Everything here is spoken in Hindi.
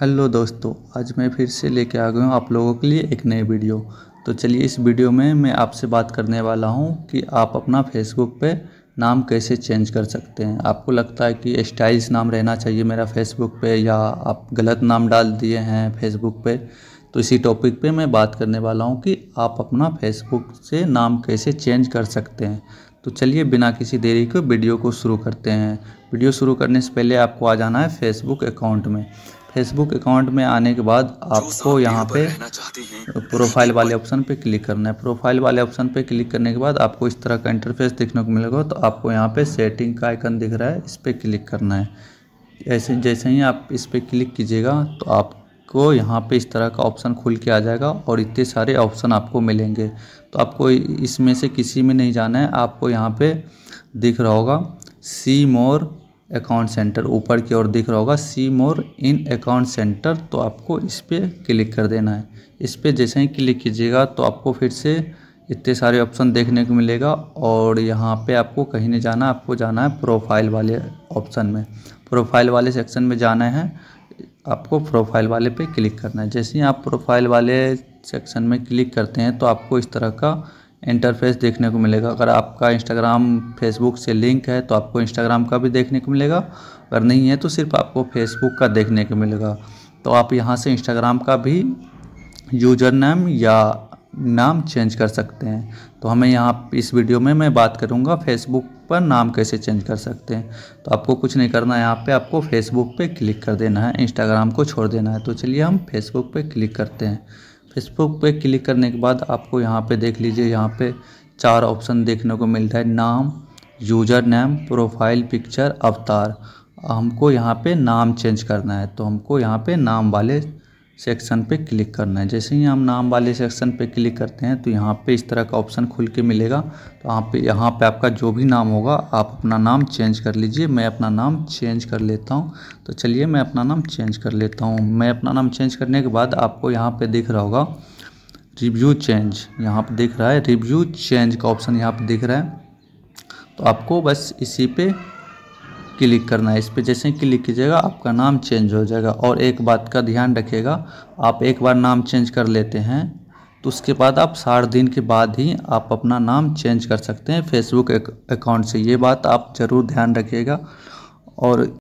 हेलो दोस्तों आज मैं फिर से लेके आ गया हूँ आप लोगों के लिए एक नए वीडियो तो चलिए इस वीडियो में मैं आपसे बात करने वाला हूँ कि आप अपना फेसबुक पे नाम कैसे चेंज कर सकते हैं आपको लगता है कि स्टाइल्स नाम रहना चाहिए मेरा फेसबुक पे या आप गलत नाम डाल दिए हैं फेसबुक पे तो इसी टॉपिक पे मैं बात करने वाला हूँ कि आप अपना फेसबुक से नाम कैसे चेंज कर सकते हैं तो चलिए बिना किसी देरी के वीडियो को शुरू करते हैं वीडियो शुरू करने से पहले आपको आ जाना है फेसबुक अकाउंट में फेसबुक अकाउंट में आने के बाद आपको यहाँ पे प्रोफाइल वाले ऑप्शन पे क्लिक करना है प्रोफाइल वाले ऑप्शन पे क्लिक करने के बाद आपको इस तरह का इंटरफेस देखने को मिलेगा तो आपको यहाँ पे सेटिंग का आइकन दिख रहा है इस पर क्लिक करना है ऐसे जैसे ही आप इस पर क्लिक कीजिएगा तो आपको यहाँ पे इस तरह का ऑप्शन खुल के आ जाएगा और इतने सारे ऑप्शन आपको मिलेंगे तो आपको इसमें से किसी में नहीं जाना है आपको यहाँ पर दिख रहा होगा सी मोर अकाउंट सेंटर ऊपर की ओर दिख रहा होगा सी मोर इन अकाउंट सेंटर तो आपको इस पर क्लिक कर देना है इस पर जैसे ही क्लिक कीजिएगा तो आपको फिर से इतने सारे ऑप्शन देखने को मिलेगा और यहाँ पे आपको कहीं नहीं जाना आपको जाना है प्रोफाइल वाले ऑप्शन में प्रोफाइल वाले सेक्शन में जाना है आपको प्रोफाइल वाले पे क्लिक करना है जैसे ही आप प्रोफाइल वाले सेक्शन में क्लिक करते हैं तो आपको इस तरह का इंटरफेस देखने को मिलेगा अगर आपका इंस्टाग्राम फेसबुक से लिंक है तो आपको इंस्टाग्राम का भी देखने को मिलेगा अगर नहीं है तो सिर्फ आपको फेसबुक का देखने को मिलेगा तो आप यहाँ से इंस्टाग्राम का भी यूजर नेम या नाम चेंज कर सकते हैं तो हमें यहाँ इस वीडियो में मैं बात करूँगा फेसबुक पर नाम कैसे चेंज कर सकते हैं तो आपको कुछ नहीं करना है यहाँ पे आपको फेसबुक पे क्लिक कर देना है इंस्टाग्राम को छोड़ देना है तो चलिए हम फेसबुक पे क्लिक करते हैं फेसबुक पे क्लिक करने के बाद आपको यहाँ पे देख लीजिए यहाँ पे चार ऑप्शन देखने को मिलता है नाम यूजर नेम प्रोफाइल पिक्चर अवतार हमको यहाँ पे नाम चेंज करना है तो हमको यहाँ पे नाम वाले सेक्शन पे क्लिक करना है जैसे ही हम नाम वाले सेक्शन पे क्लिक करते हैं तो यहाँ पे इस तरह का ऑप्शन खुल के मिलेगा तो आप पे यहाँ पे आपका जो भी नाम होगा आप अपना नाम चेंज कर लीजिए मैं अपना नाम चेंज कर लेता हूँ तो चलिए मैं अपना नाम चेंज कर लेता हूँ मैं अपना नाम चेंज करने के बाद आपको यहाँ पर दिख रहा होगा रिव्यू चेंज यहाँ पर दिख रहा है रिव्यू चेंज का ऑप्शन यहाँ पर दिख रहा है तो आपको बस इसी पर क्लिक करना है इस पर जैसे ही क्लिक कीजिएगा आपका नाम चेंज हो जाएगा और एक बात का ध्यान रखिएगा आप एक बार नाम चेंज कर लेते हैं तो उसके बाद आप साठ दिन के बाद ही आप अपना नाम चेंज कर सकते हैं फेसबुक अकाउंट से ये बात आप ज़रूर ध्यान रखिएगा और